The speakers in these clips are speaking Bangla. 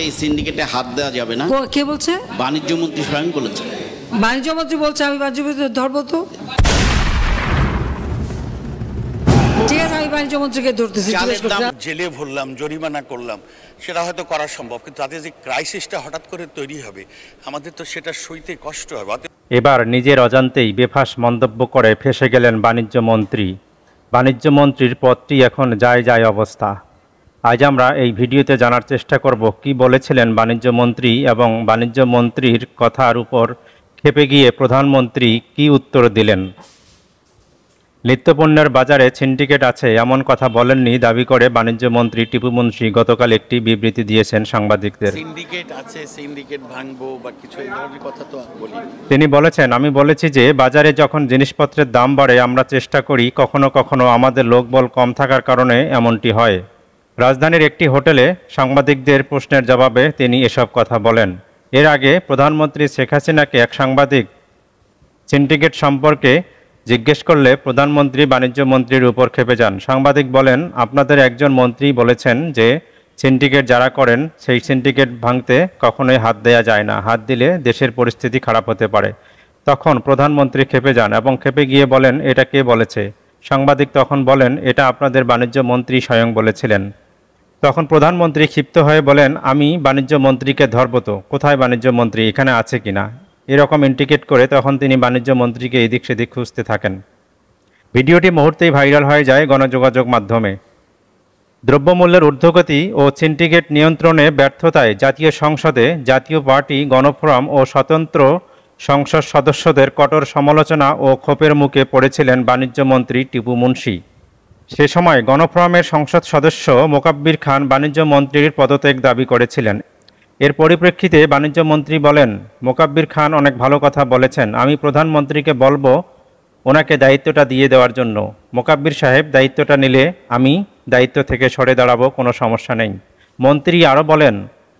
এই সিন্ডিকেটে হাত দেওয়া যাবে না কে বলছে বাণিজ্য মন্ত্রী স্বয়ং বলেছে বাণিজ্য মন্ত্রী বলছে আমি বাণিজ্য মন্ত্রী তো জেলে ভরলাম জরিমানা করলাম সেটা হয়তো করা সম্ভব কিন্তু তাতে যে ক্রাইসিসটা হঠাৎ করে তৈরি হবে আমাদের তো সেটা সইতে কষ্ট হবে এবার নিজের অজান্তেই বেফাস মন্তব্য করে ফেসে গেলেন বাণিজ্য মন্ত্রী বাণিজ্য মন্ত্রীর পদটি এখন যায় যায় অবস্থা আজ আমরা এই ভিডিওতে জানার চেষ্টা করব কি বলেছিলেন বাণিজ্য মন্ত্রী এবং বাণিজ্য মন্ত্রীর কথার উপর খেপে গিয়ে প্রধানমন্ত্রী কি উত্তর দিলেন নিত্যপণ্যের বাজারে সিন্ডিকেট আছে এমন কথা বলেননি দাবি করে বাণিজ্য মন্ত্রী টিপু মুন্সি গতকাল একটি বিবৃতি দিয়েছেন সাংবাদিকদের তিনি বলেছেন আমি বলেছি যে বাজারে যখন জিনিসপত্রের দাম বাড়ে আমরা চেষ্টা করি কখনো কখনো আমাদের লোকবল কম থাকার কারণে এমনটি হয় রাজধানীর একটি হোটেলে সাংবাদিকদের প্রশ্নের জবাবে তিনি এসব কথা বলেন এর আগে প্রধানমন্ত্রী শেখ হাসিনাকে এক সাংবাদিক সিন্ডিকেট সম্পর্কে জিজ্ঞেস করলে প্রধানমন্ত্রী বাণিজ্য মন্ত্রীর উপর খেপে যান সাংবাদিক বলেন আপনাদের একজন মন্ত্রী বলেছেন যে সিন্ডিকেট যারা করেন সেই সিন্ডিকেট ভাঙতে কখনোই হাত দেয়া যায় না হাত দিলে দেশের পরিস্থিতি খারাপ হতে পারে তখন প্রধানমন্ত্রী খেপে যান এবং খেপে গিয়ে বলেন এটা কে বলেছে সাংবাদিক তখন বলেন এটা আপনাদের বাণিজ্য মন্ত্রী স্বয়ং বলেছিলেন তখন প্রধানমন্ত্রী ক্ষিপ্ত হয়ে বলেন আমি বাণিজ্য মন্ত্রীকে ধরব তো কোথায় বাণিজ্য মন্ত্রী এখানে আছে কিনা এরকম ইন্ডিকেট করে তখন তিনি বাণিজ্য মন্ত্রীকে এদিক সেদিক খুঁজতে থাকেন ভিডিওটি মুহূর্তেই ভাইরাল হয়ে যায় গণযোগাযোগ মাধ্যমে দ্রব্যমূল্যের ঊর্ধ্বগতি ও সিন্ডিকেট নিয়ন্ত্রণে ব্যর্থতায় জাতীয় সংসদে জাতীয় পার্টি গণফোরাম ও স্বতন্ত্র সংসদ সদস্যদের কঠোর সমালোচনা ও ক্ষোভের মুখে পড়েছিলেন বাণিজ্যমন্ত্রী টিপু মুন্সী সে সময় গণফোরামের সংসদ সদস্য মোকাব্বির খান বাণিজ্য মন্ত্রীর পদত্যাগ দাবি করেছিলেন এর পরিপ্রেক্ষিতে বাণিজ্য মন্ত্রী বলেন মোকাব্বির খান অনেক ভালো কথা বলেছেন আমি প্রধানমন্ত্রীকে বলবো ওনাকে দায়িত্বটা দিয়ে দেওয়ার জন্য মোকাব্বির সাহেব দায়িত্বটা নিলে আমি দায়িত্ব থেকে সরে দাঁড়াবো কোনো সমস্যা নেই মন্ত্রী আরও বলেন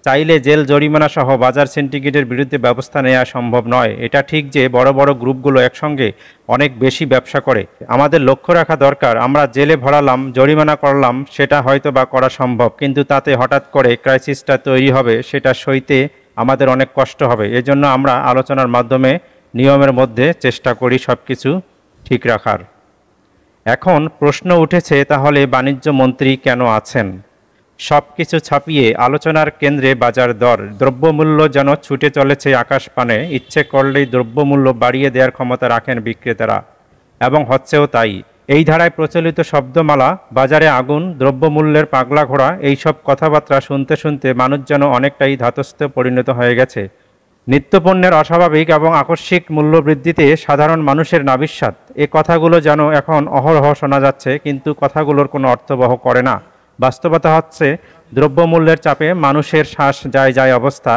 চাইলে জেল জরিমানা সহ বাজার সিন্ডিকেটের বিরুদ্ধে ব্যবস্থা নেওয়া সম্ভব নয় এটা ঠিক যে বড় বড় গ্রুপগুলো একসঙ্গে অনেক বেশি ব্যবসা করে আমাদের লক্ষ্য রাখা দরকার আমরা জেলে ভরালাম জরিমানা করলাম সেটা হয়তো বা করা সম্ভব কিন্তু তাতে হঠাৎ করে ক্রাইসিসটা তৈরি হবে সেটা সইতে আমাদের অনেক কষ্ট হবে এজন্য আমরা আলোচনার মাধ্যমে নিয়মের মধ্যে চেষ্টা করি সব কিছু ঠিক রাখার এখন প্রশ্ন উঠেছে তাহলে বাণিজ্য মন্ত্রী কেন আছেন সব কিছু ছাপিয়ে আলোচনার কেন্দ্রে বাজার দর দ্রব্যমূল্য যেন ছুটে চলেছে আকাশপানে ইচ্ছে করলেই দ্রব্যমূল্য বাড়িয়ে দেওয়ার ক্ষমতা রাখেন বিক্রেতারা এবং হচ্ছেও তাই এই ধারায় প্রচলিত শব্দমালা বাজারে আগুন দ্রব্যমূল্যের পাগলা ঘোড়া এইসব কথাবার্তা শুনতে শুনতে মানুষ যেন অনেকটাই ধাতস্থ পরিণত হয়ে গেছে নিত্যপণ্যের অস্বাভাবিক এবং আকস্মিক মূল্যবৃদ্ধিতে সাধারণ মানুষের নাবিস্বাদ এ কথাগুলো যেন এখন অহরহ শোনা যাচ্ছে কিন্তু কথাগুলোর কোনো অর্থবহ করে না বাস্তবতা হচ্ছে দ্রব্যমূল্যের চাপে মানুষের শ্বাস যায় যায় অবস্থা